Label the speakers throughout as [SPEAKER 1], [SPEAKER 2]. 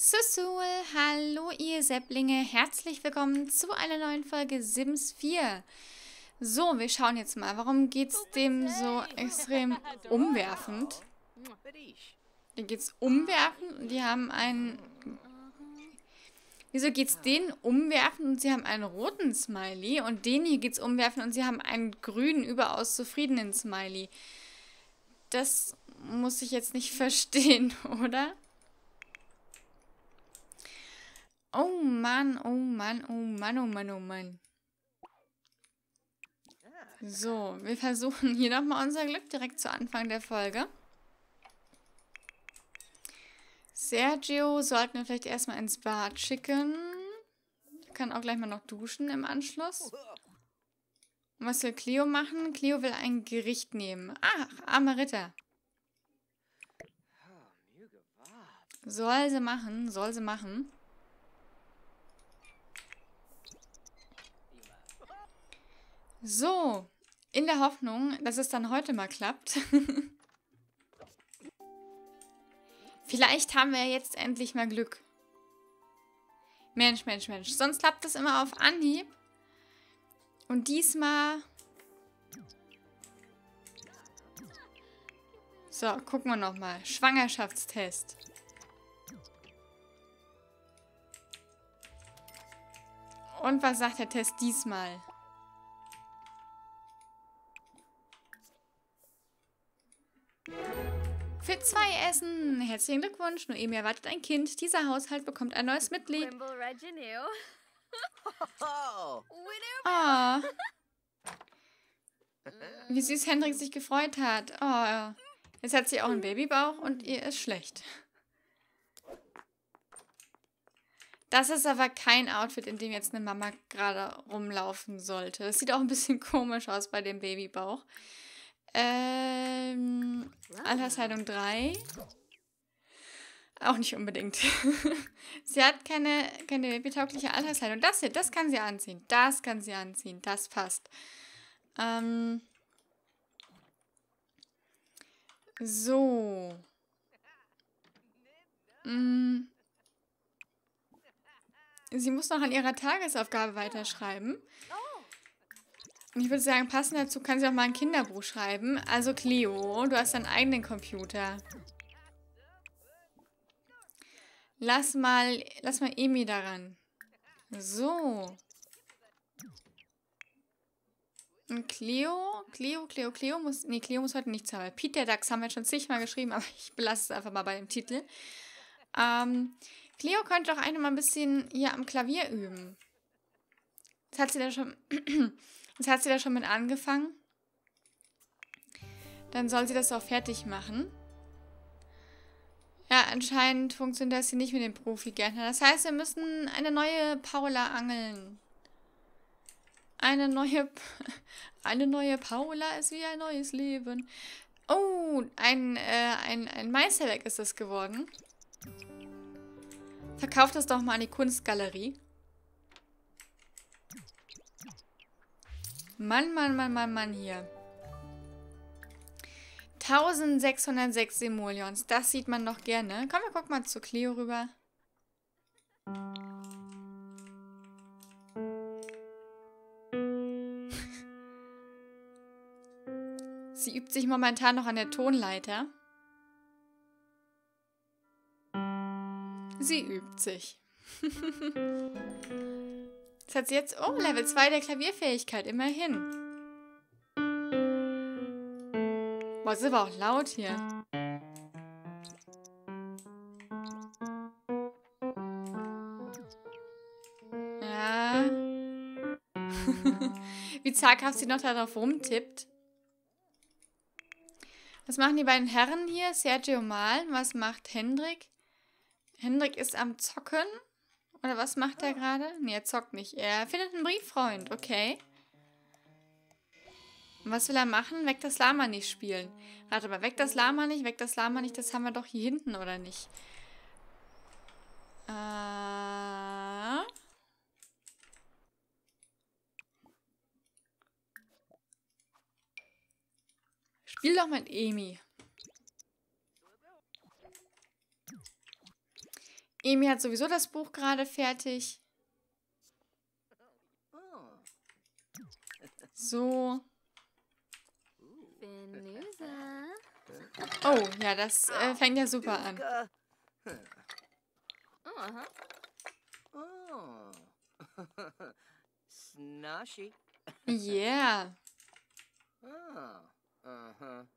[SPEAKER 1] Susul, hallo ihr Sepplinge, herzlich willkommen zu einer neuen Folge Sims 4. So, wir schauen jetzt mal, warum geht's oh, dem so extrem umwerfend? Hier geht's umwerfend und die haben einen... Wieso geht's denen umwerfend und sie haben einen roten Smiley und denen hier geht's umwerfend und sie haben einen grünen, überaus zufriedenen Smiley? Das muss ich jetzt nicht verstehen, oder? Oh Mann, oh Mann, oh Mann, oh Mann, oh Mann. So, wir versuchen hier nochmal unser Glück direkt zu Anfang der Folge. Sergio sollten wir vielleicht erstmal ins Bad schicken. Ich kann auch gleich mal noch duschen im Anschluss. Und was will Cleo machen? Cleo will ein Gericht nehmen. Ach, armer Ritter. Soll sie machen, soll sie machen. So, in der Hoffnung, dass es dann heute mal klappt. Vielleicht haben wir jetzt endlich mal Glück. Mensch, Mensch, Mensch. Sonst klappt das immer auf Anhieb. Und diesmal... So, gucken wir nochmal. Schwangerschaftstest. Und was sagt der Test diesmal? Für zwei Essen! Herzlichen Glückwunsch! Noemi erwartet ein Kind. Dieser Haushalt bekommt ein neues Mitglied. Oh. Wie süß Hendrik sich gefreut hat. Oh. Jetzt hat sie auch einen Babybauch und ihr ist schlecht. Das ist aber kein Outfit, in dem jetzt eine Mama gerade rumlaufen sollte. Es sieht auch ein bisschen komisch aus bei dem Babybauch. Ähm, Altersheilung 3. Auch nicht unbedingt. sie hat keine, keine babytaugliche Altersheilung. Das hier, das kann sie anziehen. Das kann sie anziehen. Das passt. Ähm. So. Mhm. Sie muss noch an ihrer Tagesaufgabe weiterschreiben. Und ich würde sagen, passend dazu kannst du auch mal ein Kinderbuch schreiben. Also Cleo, du hast deinen eigenen Computer. Lass mal, lass mal Emi daran. So. Und Cleo, Cleo, Cleo, Cleo muss, nee, Cleo muss heute nichts haben. Peter Dax haben wir schon zigmal geschrieben, aber ich belasse es einfach mal bei dem Titel. Ähm, Cleo könnte doch einfach mal ein bisschen hier am Klavier üben. Das hat sie da schon, Jetzt hat sie da schon mit angefangen. Dann soll sie das auch fertig machen. Ja, anscheinend funktioniert das hier nicht mit dem Profi-Gärtner. Das heißt, wir müssen eine neue Paula angeln. Eine neue... eine neue Paula ist wie ein neues Leben. Oh, ein, äh, ein, ein Meisterwerk ist das geworden. Verkauft das doch mal an die Kunstgalerie. Mann, Mann, Mann, Mann, Mann hier. 1606 Simoleons. Das sieht man noch gerne. Komm, wir gucken mal zu Cleo rüber. Sie übt sich momentan noch an der Tonleiter. Sie übt sich. Das hat sie jetzt um. Oh, mhm. Level 2 der Klavierfähigkeit, immerhin. Boah, es ist aber auch laut hier. Ja. Wie zaghaft sie noch darauf rumtippt. Was machen die beiden Herren hier? Sergio Malen. Was macht Hendrik? Hendrik ist am Zocken. Oder was macht er gerade? Ne, er zockt nicht. Er findet einen Brieffreund, okay. Und was will er machen? Weg das Lama nicht spielen. Warte mal, weg das Lama nicht, weg das Lama nicht, das haben wir doch hier hinten, oder nicht? Äh... Spiel doch mit Emi. Emi hat sowieso das Buch gerade fertig. So. Oh, ja, das äh, fängt ja super an. Yeah. Ah, uh-huh.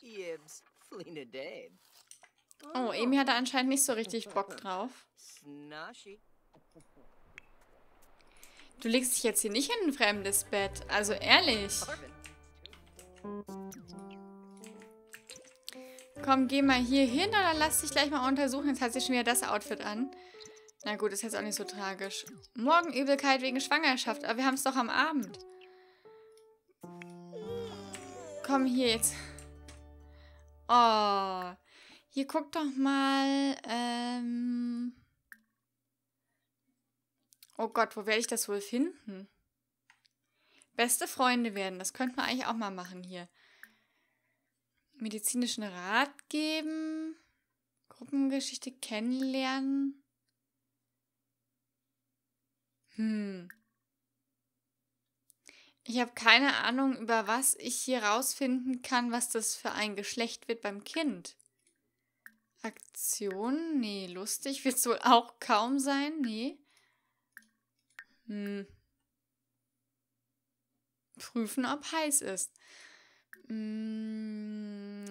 [SPEAKER 1] Yibs, Flina Dave. Oh, Emi oh. hat da anscheinend nicht so richtig Bock drauf. Du legst dich jetzt hier nicht in ein fremdes Bett. Also ehrlich. Komm, geh mal hier hin oder lass dich gleich mal untersuchen. Jetzt hat sie schon wieder das Outfit an. Na gut, ist jetzt auch nicht so tragisch. Morgen Übelkeit wegen Schwangerschaft, aber wir haben es doch am Abend. Komm hier jetzt. Oh. Hier guck doch mal. Ähm oh Gott, wo werde ich das wohl finden? Beste Freunde werden. Das könnte man eigentlich auch mal machen hier. Medizinischen Rat geben. Gruppengeschichte kennenlernen. Hm. Ich habe keine Ahnung, über was ich hier rausfinden kann, was das für ein Geschlecht wird beim Kind. Aktion? Nee, lustig wird es wohl auch kaum sein. Nee. Hm. Prüfen, ob heiß ist. Hm.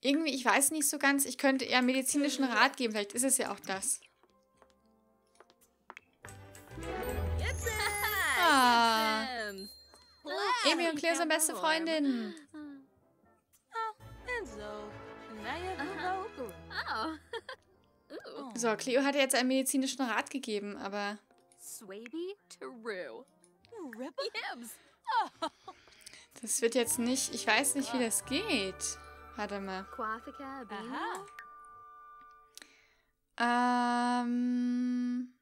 [SPEAKER 1] Irgendwie, ich weiß nicht so ganz. Ich könnte eher medizinischen Rat geben. Vielleicht ist es ja auch das. Amy und Claire sind beste Freundinnen. Ah. Ah. Also, oh ah. oh. So, Cleo hat jetzt einen medizinischen Rat gegeben, aber... Das wird jetzt nicht... Ich weiß nicht, wie das geht. Warte mal. Ähm...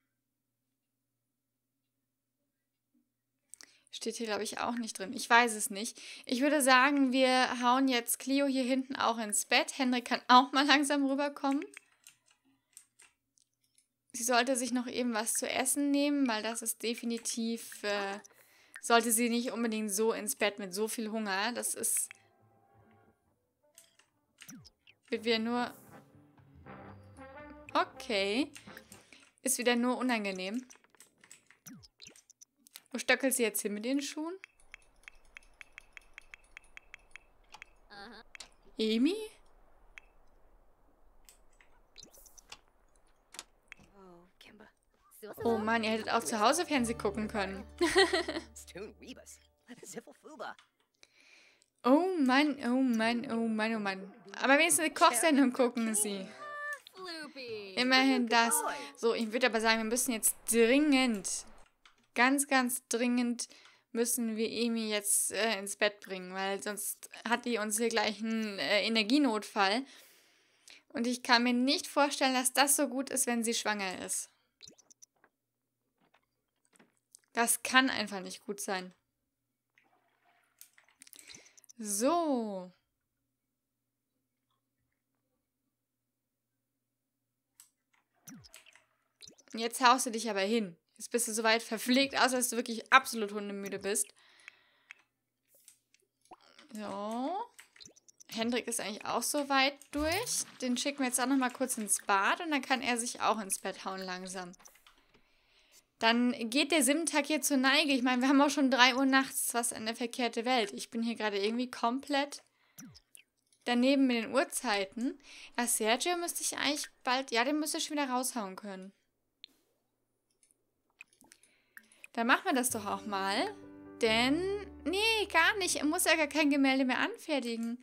[SPEAKER 1] Steht hier, glaube ich, auch nicht drin. Ich weiß es nicht. Ich würde sagen, wir hauen jetzt Clio hier hinten auch ins Bett. Henrik kann auch mal langsam rüberkommen. Sie sollte sich noch eben was zu essen nehmen, weil das ist definitiv... Äh, sollte sie nicht unbedingt so ins Bett mit so viel Hunger. Das ist... Wird wieder nur... Okay. Ist wieder nur unangenehm. Wo stöckelt sie jetzt hin mit den Schuhen? Amy? Oh Mann, ihr hättet auch zu Hause Fernsehen gucken können. oh Mann, oh Mann, oh Mann, oh Mann. Aber wenigstens eine Kochsendung gucken sie. Immerhin das. So, ich würde aber sagen, wir müssen jetzt dringend ganz, ganz dringend müssen wir Emi jetzt äh, ins Bett bringen, weil sonst hat die uns hier gleich einen äh, Energienotfall. Und ich kann mir nicht vorstellen, dass das so gut ist, wenn sie schwanger ist. Das kann einfach nicht gut sein. So. Jetzt haust du dich aber hin. Jetzt bist du soweit verpflegt, außer dass du wirklich absolut hundemüde bist. So. Hendrik ist eigentlich auch so weit durch. Den schicken wir jetzt auch nochmal kurz ins Bad und dann kann er sich auch ins Bett hauen langsam. Dann geht der Sim-Tag hier zur Neige. Ich meine, wir haben auch schon 3 Uhr nachts. Was eine verkehrte Welt. Ich bin hier gerade irgendwie komplett daneben mit den Uhrzeiten. Ja, Sergio müsste ich eigentlich bald... Ja, den müsste ich schon wieder raushauen können. Dann machen wir das doch auch mal. Denn, nee, gar nicht. Er muss ja gar kein Gemälde mehr anfertigen.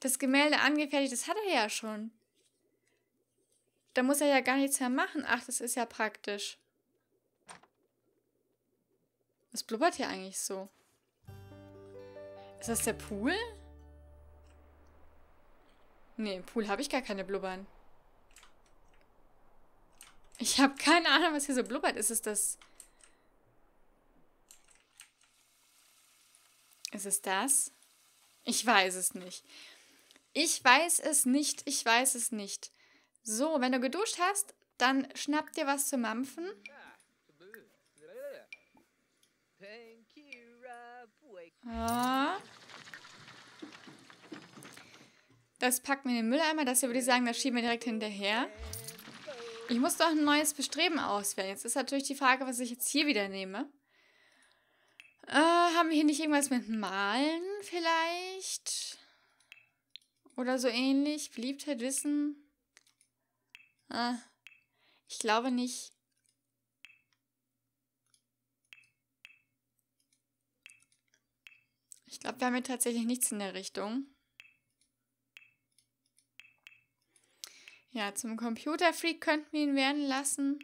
[SPEAKER 1] Das Gemälde angefertigt, das hat er ja schon. Da muss er ja gar nichts mehr machen. Ach, das ist ja praktisch. Was blubbert hier eigentlich so? Ist das der Pool? Nee, im Pool habe ich gar keine Blubbern. Ich habe keine Ahnung, was hier so blubbert. Ist es das... Ist es das? Ich weiß es nicht. Ich weiß es nicht. Ich weiß es nicht. So, wenn du geduscht hast, dann schnapp dir was zu mampfen.
[SPEAKER 2] Ah.
[SPEAKER 1] Das packen wir in den Mülleimer. Das hier würde ich sagen, das schieben wir direkt hinterher. Ich muss doch ein neues Bestreben auswählen. Jetzt ist natürlich die Frage, was ich jetzt hier wieder nehme. Äh, haben wir hier nicht irgendwas mit Malen vielleicht? Oder so ähnlich? Beliebtheit, Wissen? Ah, ich glaube nicht. Ich glaube, wir haben hier tatsächlich nichts in der Richtung. Ja, zum Computerfreak könnten wir ihn werden lassen.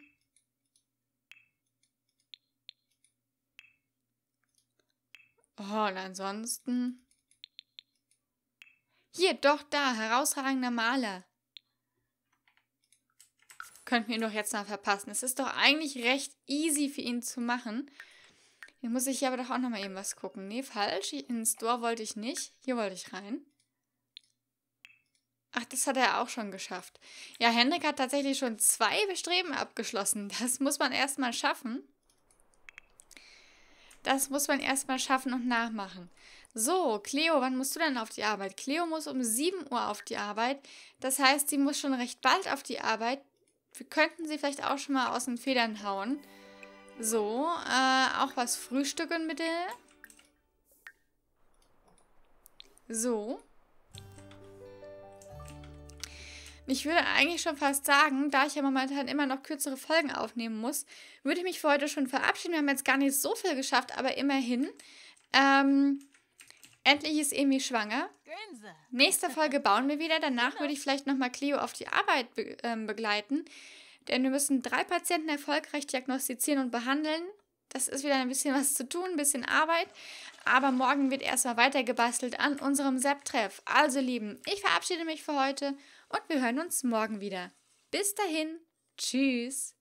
[SPEAKER 1] Oh, und ansonsten... Hier, doch, da, herausragender Maler. Könnten wir ihn doch jetzt noch verpassen. Es ist doch eigentlich recht easy für ihn zu machen. Hier muss ich hier aber doch auch nochmal eben was gucken. Nee, falsch. Ins Store wollte ich nicht. Hier wollte ich rein. Ach, das hat er auch schon geschafft. Ja, Hendrik hat tatsächlich schon zwei Bestreben abgeschlossen. Das muss man erstmal schaffen. Das muss man erstmal schaffen und nachmachen. So, Cleo, wann musst du denn auf die Arbeit? Cleo muss um 7 Uhr auf die Arbeit. Das heißt, sie muss schon recht bald auf die Arbeit. Wir könnten sie vielleicht auch schon mal aus den Federn hauen. So, äh, auch was frühstücken mit der... So. ich würde eigentlich schon fast sagen, da ich ja momentan immer noch kürzere Folgen aufnehmen muss, würde ich mich für heute schon verabschieden. Wir haben jetzt gar nicht so viel geschafft, aber immerhin. Ähm, endlich ist Emi schwanger. Nächste Folge bauen wir wieder. Danach genau. würde ich vielleicht nochmal Cleo auf die Arbeit be ähm, begleiten. Denn wir müssen drei Patienten erfolgreich diagnostizieren und behandeln. Das ist wieder ein bisschen was zu tun, ein bisschen Arbeit. Aber morgen wird erstmal weitergebastelt an unserem Sepp-Treff. Also, Lieben, ich verabschiede mich für heute und wir hören uns morgen wieder. Bis dahin, tschüss.